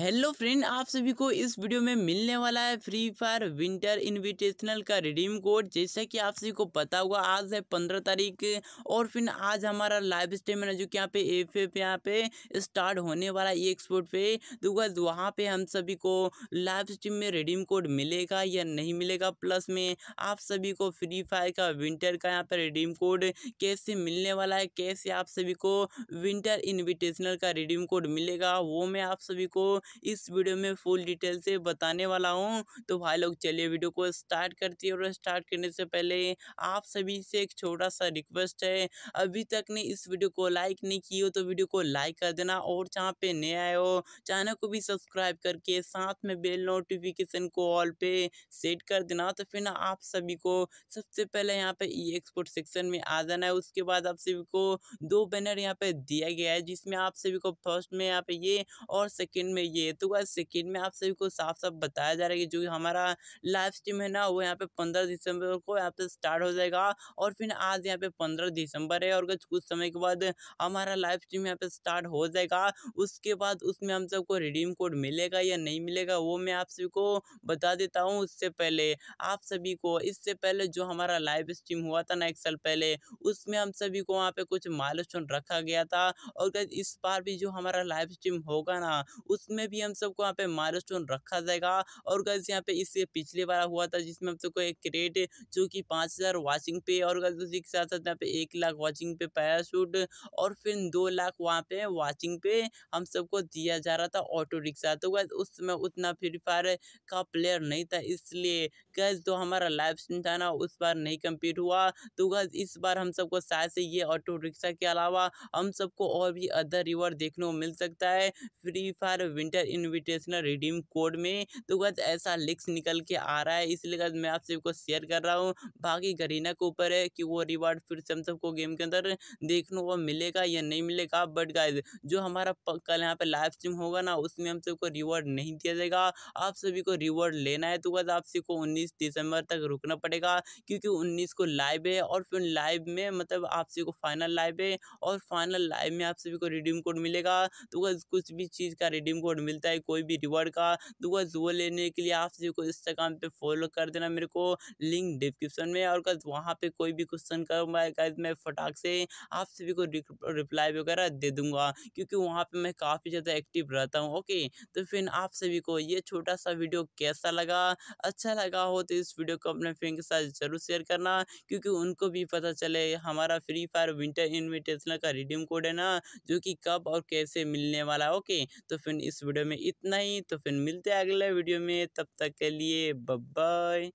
hello friend आप सभी को इस वीडियो में मिलने वाला है फ्री फायर विंटर इनविटेशनल का रिडीम कोड जैसा कि आप सभी को पता हुआ आज है पंद्रह तारीख और फिर आज हमारा लाइव स्ट्रीम है जो कि यहाँ पे एफ एफ यहाँ पे स्टार्ट होने वाला है एक्सपोर्ट e पे तो बस वहाँ पे हम सभी को लाइव स्ट्रीम में रिडीम कोड मिलेगा या नहीं मिलेगा प्लस में आप सभी को फ्री फायर का विंटर का यहाँ पर रिडीम कोड कैसे मिलने वाला है कैसे आप सभी को विंटर इन्विटेशनल का रिडीम कोड मिलेगा वो मैं आप सभी को इस वीडियो में फुल डिटेल से बताने वाला हूँ तो भाई लोग चलिए वीडियो को स्टार्ट करती है और स्टार्ट करने से पहले आप सभी से एक छोटा सा रिक्वेस्ट है अभी तक ने इस वीडियो को लाइक नहीं की हो तो वीडियो को लाइक कर देना और जहाँ पे नए आए हो चैनल को भी सब्सक्राइब करके साथ में बेल नोटिफिकेशन को ऑल पे सेट कर देना तो फिर ना आप सभी को सबसे पहले यहाँ पे ई एक्सपोर्ट सेक्शन में आ जाना है उसके बाद आप सभी को दो बैनर यहाँ पे दिया गया है जिसमें आप सभी को फर्स्ट में यहाँ पे ये और सेकेंड में ये तो वह सेकेंड में आप सभी को साफ साफ बताया जा रहा है कि जो हमारा लाइव स्ट्रीम है ना वो यहाँ पे पंद्रह दिसंबर को यहाँ पे स्टार्ट हो जाएगा और फिर आज यहाँ पे पंद्रह दिसंबर है और कुछ समय के बाद हमारा लाइव स्ट्रीम यहाँ पे स्टार्ट हो जाएगा उसके बाद उसमें हम सबको रिडीम कोड मिलेगा या नहीं मिलेगा वो मैं आप सभी को बता देता हूँ उससे पहले आप सभी को इससे पहले जो हमारा लाइव स्ट्रीम हुआ था ना एक साल पहले उसमें हम सभी को वहाँ पे कुछ माइलस्टोन रखा गया था और इस बार भी जो हमारा लाइव स्ट्रीम होगा ना उसमें में भी हम सबको यहाँ पे मारो स्टोन रखा जाएगा और गर्ल्स यहाँ पे इससे पिछले बार हुआ था जिसमें हम सबको एक क्रेट जो कि पाँच हज़ार वॉचिंग पे और गर्ल्स उसी के साथ साथ यहाँ पे एक लाख वॉचिंग पे पैराशूट और फिर दो लाख वहाँ पे वॉचिंग पे हम सबको दिया जा रहा था ऑटो रिक्शा तो गर्ल्स उस समय उतना फ्री फायर का प्लेयर नहीं था इसलिए गर्ल्स जो तो हमारा लाइव स्ट्रीम था ना उस बार नहीं कम्पीट हुआ तो गर्ल्स इस बार हम सबको शायद से ये ऑटो रिक्शा के अलावा हम सबको और भी अदर रिवर देखने को मिल सकता है Free Fire winter teacher invitational redeem code में तो गज ऐसा लिक्स निकल के आ रहा है इसलिए गज मैं आप सबको शेयर कर रहा हूँ बाकी गरीना के ऊपर है कि वो रिवार्ड फिर से हम सबको गेम के अंदर देखने को मिलेगा या नहीं मिलेगा बट गाइज जो हमारा कल यहाँ पर लाइव स्ट्रीम होगा ना उसमें हम सबको रिवॉर्ड नहीं दिया जाएगा आप सभी को रिवॉर्ड लेना है तो गज आप सबको उन्नीस दिसंबर तक रुकना पड़ेगा क्योंकि उन्नीस को लाइव है और फिर लाइव में मतलब आप सभी को फाइनल लाइव है और फाइनल लाइव में आप सभी को रिडीम कोड मिलेगा तो गज कुछ भी चीज़ का रिडीम कोड मिलता है कोई भी रिवॉर्ड का तो बस वो लेने के लिए आप सभी को इंस्टाग्राम पे फॉलो कर देना मेरे को लिंक डिस्क्रिप्शन में और गज वहाँ पे कोई भी क्वेश्चन करूँगा गज मैं फटाक से आप सभी को रिप्लाई वगैरह दे दूंगा क्योंकि वहाँ पर मैं काफ़ी ज़्यादा एक्टिव रहता हूँ ओके तो फिर आप सभी को ये छोटा सा वीडियो कैसा लगा अच्छा लगा हो तो इस वीडियो को अपने फ्रेंड के साथ ज़रूर शेयर करना क्योंकि उनको भी पता चले हमारा फ्री फायर विंटर इन्विटेशनल का रिडीम कोड है ना जो कि कब और कैसे मिलने वाला है ओके तो फिर इस वीडियो वीडियो में इतना ही तो फिर मिलते हैं अगले वीडियो में तब तक के लिए बाय